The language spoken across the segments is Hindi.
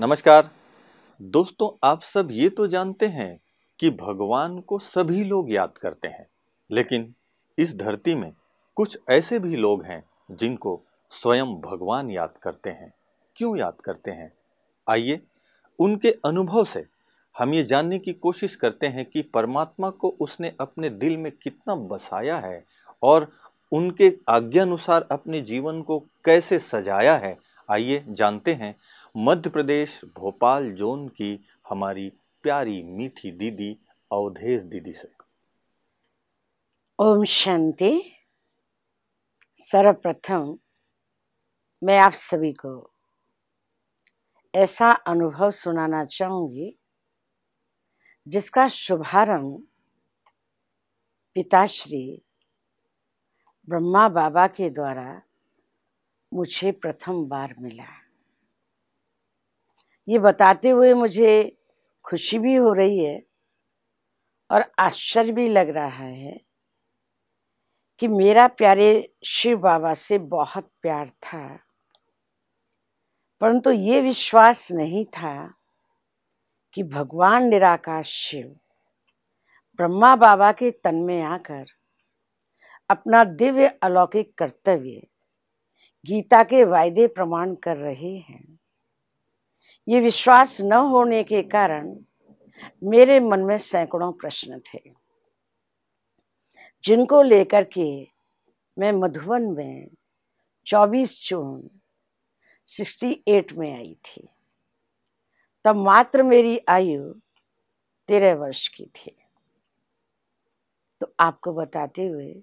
नमस्कार दोस्तों आप सब ये तो जानते हैं कि भगवान को सभी लोग याद करते हैं लेकिन इस धरती में कुछ ऐसे भी लोग हैं जिनको स्वयं भगवान याद करते हैं क्यों याद करते हैं आइए उनके अनुभव से हम ये जानने की कोशिश करते हैं कि परमात्मा को उसने अपने दिल में कितना बसाया है और उनके आज्ञानुसार अपने जीवन को कैसे सजाया है आइए जानते हैं मध्य प्रदेश भोपाल जोन की हमारी प्यारी मीठी दीदी अवधेश दीदी से ओम शांति सर्वप्रथम मैं आप सभी को ऐसा अनुभव सुनाना चाहूंगी जिसका शुभारंभ पिताश्री ब्रह्मा बाबा के द्वारा मुझे प्रथम बार मिला ये बताते हुए मुझे खुशी भी हो रही है और आश्चर्य भी लग रहा है कि मेरा प्यारे शिव बाबा से बहुत प्यार था परंतु ये विश्वास नहीं था कि भगवान निराकार शिव ब्रह्मा बाबा के तन में आकर अपना दिव्य अलौकिक कर्तव्य गीता के वायदे प्रमाण कर रहे हैं ये विश्वास न होने के कारण मेरे मन में सैकड़ों प्रश्न थे जिनको लेकर के मैं मधुबन में 24 जून 68 में आई थी तब मात्र मेरी आयु तेरह वर्ष की थी तो आपको बताते हुए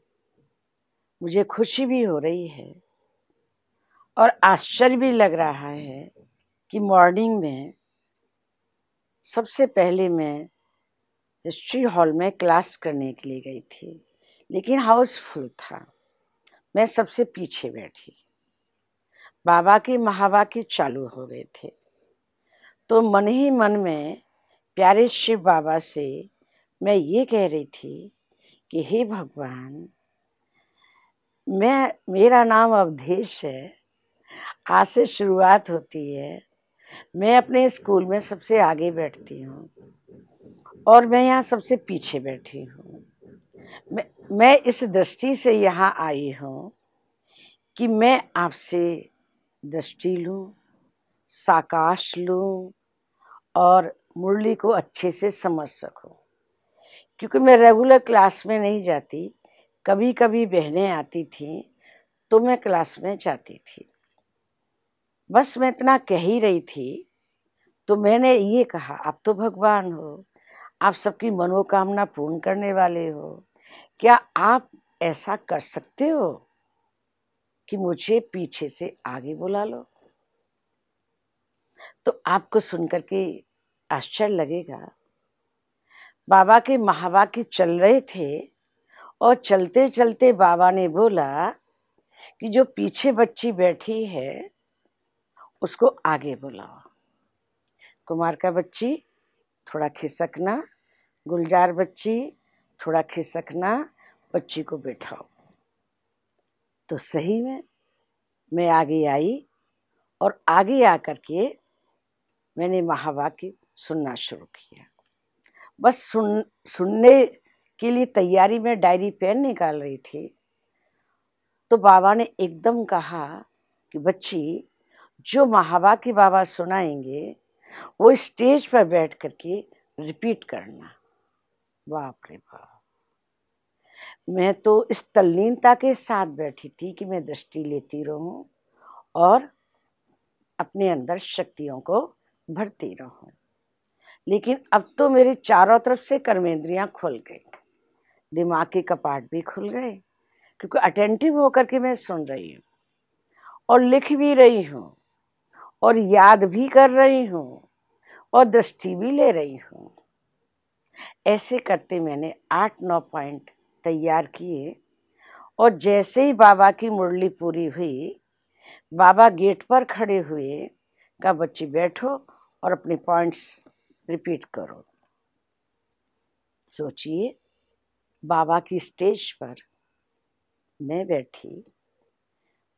मुझे खुशी भी हो रही है और आश्चर्य भी लग रहा है कि मॉर्निंग में सबसे पहले मैं हिस्ट्री हॉल में क्लास करने के लिए गई थी लेकिन हाउसफुल था मैं सबसे पीछे बैठी बाबा की महावाक्य चालू हो गए थे तो मन ही मन में प्यारे शिव बाबा से मैं ये कह रही थी कि हे भगवान मैं मेरा नाम अवधेश है आज से शुरुआत होती है मैं अपने स्कूल में सबसे आगे बैठती हूँ और मैं यहाँ सबसे पीछे बैठी हूँ मैं मैं इस दृष्टि से यहाँ आई हूँ कि मैं आपसे दृष्टि लूँ साकाश लूँ और मुरली को अच्छे से समझ सकूँ क्योंकि मैं रेगुलर क्लास में नहीं जाती कभी कभी बहनें आती थीं तो मैं क्लास में जाती थी बस मैं इतना कह ही रही थी तो मैंने ये कहा आप तो भगवान हो आप सबकी मनोकामना पूर्ण करने वाले हो क्या आप ऐसा कर सकते हो कि मुझे पीछे से आगे बुला लो तो आपको सुनकर के आश्चर्य लगेगा बाबा के महावाक्य चल रहे थे और चलते चलते बाबा ने बोला कि जो पीछे बच्ची बैठी है उसको आगे बुलाओ कुमार का बच्ची थोड़ा खिसकना गुलजार बच्ची थोड़ा खिसकना बच्ची को बैठाओ तो सही में मैं आगे आई और आगे आकर के मैंने महावाक्य सुनना शुरू किया बस सुन सुनने के लिए तैयारी में डायरी पेन निकाल रही थी तो बाबा ने एकदम कहा कि बच्ची जो महावा की बाबा सुनाएंगे वो स्टेज पर बैठ करके रिपीट करना बाप रे बाप मैं तो इस तल्लीनता के साथ बैठी थी कि मैं दृष्टि लेती रहूं और अपने अंदर शक्तियों को भरती रहूं लेकिन अब तो मेरे चारों तरफ से कर्मेंद्रियां खुल गई दिमाग के कपाट भी खुल गए क्योंकि अटेंटिव होकर के मैं सुन रही हूँ और लिख भी रही हूँ और याद भी कर रही हूँ और दृष्टि भी ले रही हूँ ऐसे करते मैंने आठ नौ पॉइंट तैयार किए और जैसे ही बाबा की मुरली पूरी हुई बाबा गेट पर खड़े हुए का बच्चे बैठो और अपने पॉइंट्स रिपीट करो सोचिए बाबा की स्टेज पर मैं बैठी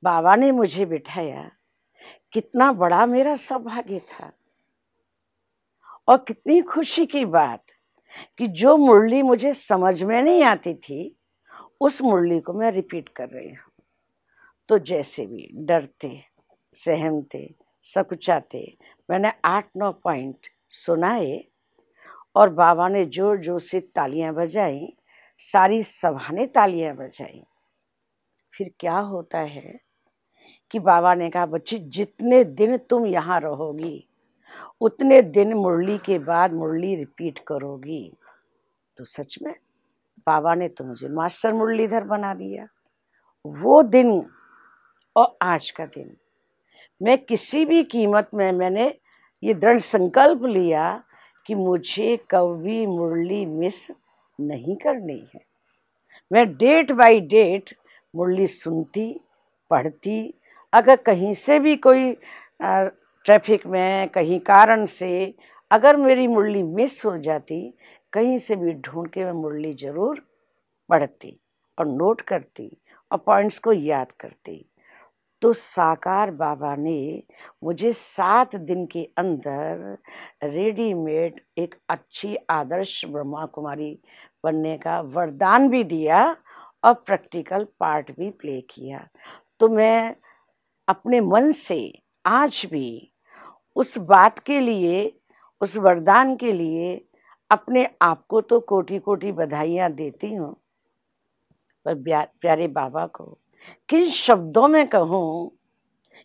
बाबा ने मुझे बिठाया कितना बड़ा मेरा सौभाग्य था और कितनी खुशी की बात कि जो मुरली मुझे समझ में नहीं आती थी उस मुरली को मैं रिपीट कर रही हूँ तो जैसे भी डरते सहमते सकुचाते मैंने आठ नौ पॉइंट सुनाए और बाबा ने जोर जोर से तालियां बजाई सारी सभा ने तालियां बजाई फिर क्या होता है कि बाबा ने कहा बच्ची जितने दिन तुम यहाँ रहोगी उतने दिन मुरली के बाद मुरली रिपीट करोगी तो सच में बाबा ने तो मुझे मास्टर मुरलीधर बना दिया वो दिन और आज का दिन मैं किसी भी कीमत में मैंने ये दृढ़ संकल्प लिया कि मुझे कभी मुरली मिस नहीं करनी है मैं डेट बाय डेट मुरली सुनती पढ़ती अगर कहीं से भी कोई ट्रैफिक में कहीं कारण से अगर मेरी मुरली मिस हो जाती कहीं से भी ढूंढ के मैं मुरली ज़रूर पढ़ती और नोट करती और पॉइंट्स को याद करती तो साकार बाबा ने मुझे सात दिन के अंदर रेडीमेड एक अच्छी आदर्श ब्रह्मा कुमारी बनने का वरदान भी दिया और प्रैक्टिकल पार्ट भी प्ले किया तो मैं अपने मन से आज भी उस बात के लिए उस वरदान के लिए अपने आप को तो कोटि कोटि बधाइयाँ देती हूँ पर प्यारे बाबा को किन शब्दों में कहूँ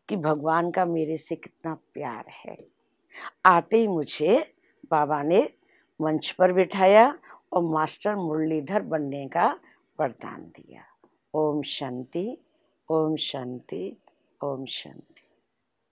कि भगवान का मेरे से कितना प्यार है आते ही मुझे बाबा ने मंच पर बिठाया और मास्टर मुरलीधर बनने का वरदान दिया ओम शांति ओम शांति ओम शांति